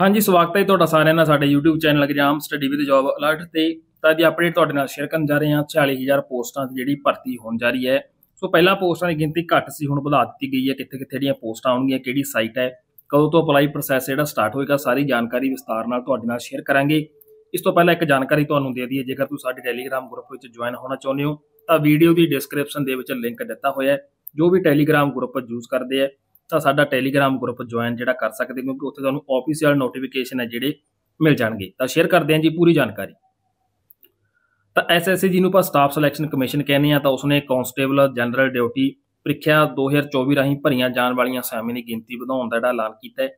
ਹਾਂਜੀ ਸਵਾਗਤ ਹੈ ਤੁਹਾਡਾ ਸਾਰਿਆਂ ਦਾ ਸਾਡੇ YouTube channel exam study with job alert ਤੇ ਤਾਂ ਦੀ ਅਪਡੇਟ ਤੁਹਾਡੇ ਨਾਲ ਸ਼ੇਅਰ ਕਰਨ ਜਾ ਰਹੇ ਹਾਂ 40000 ਪੋਸਟਾਂ ਦੀ ਜਿਹੜੀ ਭਰਤੀ ਹੋਣ ਜਾ ਰਹੀ ਹੈ ਸੋ ਪਹਿਲਾਂ ਪੋਸਟਾਂ ਦੀ ਗਿਣਤੀ ਘੱਟ ਸੀ ਹੁਣ ਵਧਾ ਦਿੱਤੀ ਗਈ ਹੈ ਕਿੱਥੇ ਕਿੱਥੇ ਜਿਹੜੀਆਂ ਪੋਸਟਾਂ ਆਉਣਗੀਆਂ ਕਿਹੜੀ ਸਾਈਟ ਹੈ ਕਦੋਂ ਤੋਂ ਅਪਲਾਈ ਪ੍ਰੋਸੈਸ ਜਿਹੜਾ ਸਟਾਰਟ ਹੋਏਗਾ ਸਾਰੀ ਜਾਣਕਾਰੀ ਵਿਸਤਾਰ ਨਾਲ ਤੁਹਾਡੇ ਨਾਲ ਸ਼ੇਅਰ ਕਰਾਂਗੇ ਇਸ ਤੋਂ ਪਹਿਲਾਂ ਇੱਕ ਜਾਣਕਾਰੀ ਤੁਹਾਨੂੰ ਦੇ ਦਈਏ ਜੇਕਰ ਤੁਸੀਂ ਸਾਡੇ ਟੈਲੀਗ੍ਰਾਮ ਗਰੁੱਪ ਵਿੱਚ ਜੁਆਇਨ ਹੋਣਾ ਚਾਹੁੰਦੇ ਹੋ ਤਾਂ ਵੀਡੀਓ ਦੀ ਡਿਸਕ੍ਰਿਪਸ਼ਨ ਦੇ ਵਿੱਚ ਲਿੰਕ ਦਿੱਤਾ ਹੋਇਆ ਹੈ ਜੋ ਵੀ ਟੈਲੀਗ੍ਰਾਮ ਗਰੁੱਪ ਯੂਜ਼ ਕਰਦੇ ਆ ਤਾਂ ਸਾਡਾ ਟੈਲੀਗ੍ਰam ਗਰੁੱਪ ਜੁਆਇਨ ਜਿਹੜਾ ਕਰ ਸਕਦੇ ਕਿਉਂਕਿ ਉੱਥੇ ਤੁਹਾਨੂੰ ਆਫੀਸ਼ੀਅਲ ਨੋਟੀਫਿਕੇਸ਼ਨ ਹੈ ਜਿਹੜੇ ਮਿਲ ਜਾਣਗੇ ਤਾਂ ਸ਼ੇਅਰ ਕਰਦੇ ਹਾਂ ਜੀ ਪੂਰੀ ਜਾਣਕਾਰੀ ਤਾਂ ਐਸਐਸਸੀ ਜੀ ਨੂੰ ਆਪਾਂ ਸਟਾਫ ਸਿਲੈਕਸ਼ਨ ਕਮਿਸ਼ਨ ਕਹਿੰਦੇ ਆ ਤਾਂ ਉਸਨੇ ਕਾਂਸਟੇਬਲ ਜਨਰਲ ਡਿਊਟੀ ਪ੍ਰੀਖਿਆ 2024 ਰਾਹੀਂ ਭਰੀਆਂ ਜਾਣ ਵਾਲੀਆਂ ਅਸਾਮੀਆਂ ਦੀ ਗਿਣਤੀ ਵਧਾਉਣ ਦਾ ਜਿਹੜਾ ਐਲਾਨ ਕੀਤਾ ਹੈ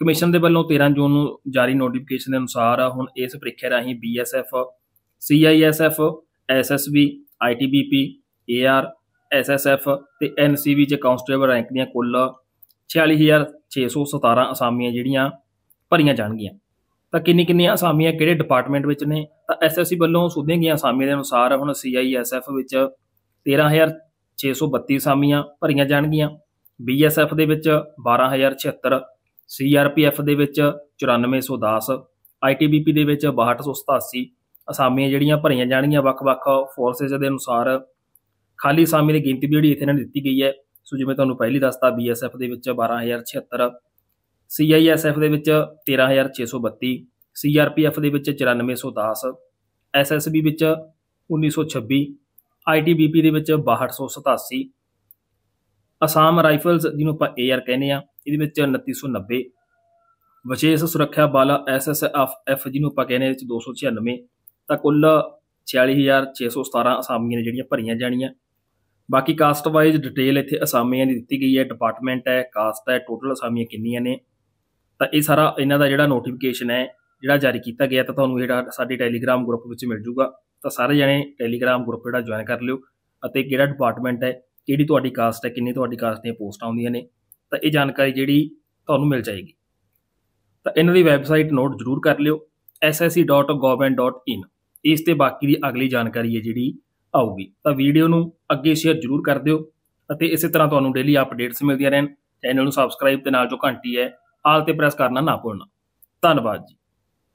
ਕਮਿਸ਼ਨ ਦੇ ਵੱਲੋਂ 13 ਜੂਨ ਨੂੰ ਜਾਰੀ ਨੋਟੀਫਿਕੇਸ਼ਨ ਦੇ ਅਨੁਸਾਰ ਹੁਣ ਇਸ ਪ੍ਰੀਖਿਆ ਰਾਹੀਂ BSF CISF SSB ITBP AR SSF ਤੇ ਐਨਸੀਬੀ ਚ ਕਾਂਸਟੇਬਲ ਰੈਂਕ ਦੀਆਂ ਕੁੱਲ 46617 ਅਸਾਮੀਆਂ ਜਿਹੜੀਆਂ ਭਰੀਆਂ ਜਾਣਗੀਆਂ ਤਾਂ ਕਿੰਨੀ ਕਿੰਨੀਆਂ ਅਸਾਮੀਆਂ ਕਿਹੜੇ ਡਿਪਾਰਟਮੈਂਟ ਵਿੱਚ ਨੇ ਤਾਂ ਐਸਐਸਸੀ ਵੱਲੋਂ ਸੂਧੀਆਂ ਗਈਆਂ ਅਸਾਮੀਆਂ ਦੇ ਅਨੁਸਾਰ ਹੁਣ ਸੀਆਈਐਸਐਫ ਵਿੱਚ 13632 ਅਸਾਮੀਆਂ ਭਰੀਆਂ ਜਾਣਗੀਆਂ ਬੀਐਸਐਫ ਦੇ ਵਿੱਚ 12076 ਸੀਆਰਪੀਐਫ ਦੇ ਵਿੱਚ 9410 ਆਈਟੀਬੀਪੀ ਦੇ ਵਿੱਚ 6287 ਅਸਾਮੀਆਂ ਜਿਹੜੀਆਂ ਭਰੀਆਂ ਜਾਣਗੀਆਂ ਵੱਖ-ਵੱਖ ਫੋਰਸਸ ਦੇ ਅਨੁਸਾਰ ਖਾਲੀ ਅਸਾਮੀ ਦੀ ਗਿਣਤੀ ਵੀ ਜਿਹੜੀ ਇੱਥੇ ਨੇ ਦਿੱਤੀ ਗਈ ਹੈ ਸੋ ਜਿਵੇਂ ਤੁਹਾਨੂੰ ਪਹਿਲੀ ਦੱਸਤਾ ਬੀਐਸਐਫ ਦੇ ਵਿੱਚ 12076 ਸੀਆਈਐਸਐਫ ਦੇ ਵਿੱਚ 13632 ਸੀਆਰਪੀਐਫ ਦੇ ਵਿੱਚ 9410 ਐਸਐਸਬੀ ਵਿੱਚ 1926 ਆਈਟੀਬੀਪੀ ਦੇ ਵਿੱਚ 6287 ਅਸਾਮ ਰਾਈਫਲਸ ਜਿਹਨੂੰ ਆਪਾਂ ਏਆਰ ਕਹਿੰਦੇ ਆ ਇਹਦੇ ਵਿੱਚ 2990 ਵਿਸ਼ੇਸ਼ ਸੁਰੱਖਿਆ ਬਲ ਐਸਐਸਐਫ ਜਿਹਨੂੰ ਆਪਾਂ ਕਹਿੰਦੇ ਵਿੱਚ 296 ਤਾਂ ਕੁੱਲ 46617 ਅਸਾਮੀਆਂ ਨੇ ਜਿਹੜੀਆਂ ਭਰੀਆਂ ਜਾਣੀਆਂ ਬਾਕੀ ਕਾਸਟ ਵਾਈਜ਼ ਡਿਟੇਲ ਇੱਥੇ ਅਸਾਮੀਆਂ ਦੀ ਦਿੱਤੀ ਗਈ ਹੈ ਡਿਪਾਰਟਮੈਂਟ ਹੈ ਕਾਸਟ ਹੈ ਟੋਟਲ ਅਸਾਮੀਆਂ ਕਿੰਨੀਆਂ ਨੇ ਤਾਂ ਇਹ ਸਾਰਾ ਇਹਨਾਂ ਦਾ ਜਿਹੜਾ ਨੋਟੀਫਿਕੇਸ਼ਨ ਹੈ ਜਿਹੜਾ ਜਾਰੀ ਕੀਤਾ ਗਿਆ ਤਾਂ ਤੁਹਾਨੂੰ ਜਿਹੜਾ ਸਾਡੇ ਟੈਲੀਗ੍ਰam ਗਰੁੱਪ ਵਿੱਚ ਮਿਲ ਜੂਗਾ ਤਾਂ ਸਾਰੇ ਜਣੇ ਟੈਲੀਗ੍ਰam ਗਰੁੱਪ ਜਿਹੜਾ ਜੁਆਇਨ ਕਰ ਲਿਓ ਅਤੇ ਕਿਹੜਾ ਡਿਪਾਰਟਮੈਂਟ ਹੈ ਕਿਹੜੀ ਤੁਹਾਡੀ ਕਾਸਟ ਹੈ ਕਿੰਨੀ ਤੁਹਾਡੀ ਕਾਸਟ ਦੀਆਂ ਪੋਸਟਾਂ ਆਉਂਦੀਆਂ ਨੇ ਤਾਂ ਇਹ ਜਾਣਕਾਰੀ ਜਿਹੜੀ ਤੁਹਾਨੂੰ ਮਿਲ ਜਾਏਗੀ ਤਾਂ ਇਹਨਾਂ ਦੀ ਵੈਬਸਾਈਟ ਨੋਟ ਜ਼ਰੂਰ ਕਰ ਲਿਓ ssc.government.in ਇਸ ਤੇ ਬਾਕੀ ਦੀ ਅਗਲੀ ਜਾਣਕਾਰੀ ਹੈ ਜਿਹੜੀ ਆਊਗੀ ਤਾਂ ਵੀਡੀਓ ਨੂੰ ਅੱਗੇ ਸ਼ੇਅਰ ਜ਼ਰੂਰ ਕਰ ਦਿਓ ਅਤੇ ਇਸੇ ਤਰ੍ਹਾਂ ਤੁਹਾਨੂੰ ਡੇਲੀ ਅਪਡੇਟਸ ਮਿਲਦੀਆਂ ਰਹਿਣ ਚੈਨਲ ਨੂੰ ਸਬਸਕ੍ਰਾਈਬ ਤੇ ਨਾਲ ਜੋ ਘੰਟੀ ਹੈ ਆਲ ਤੇ ਪ੍ਰੈਸ ਕਰਨਾ ਨਾ ਭੁੱਲਣਾ ਧੰਨਵਾਦ ਜੀ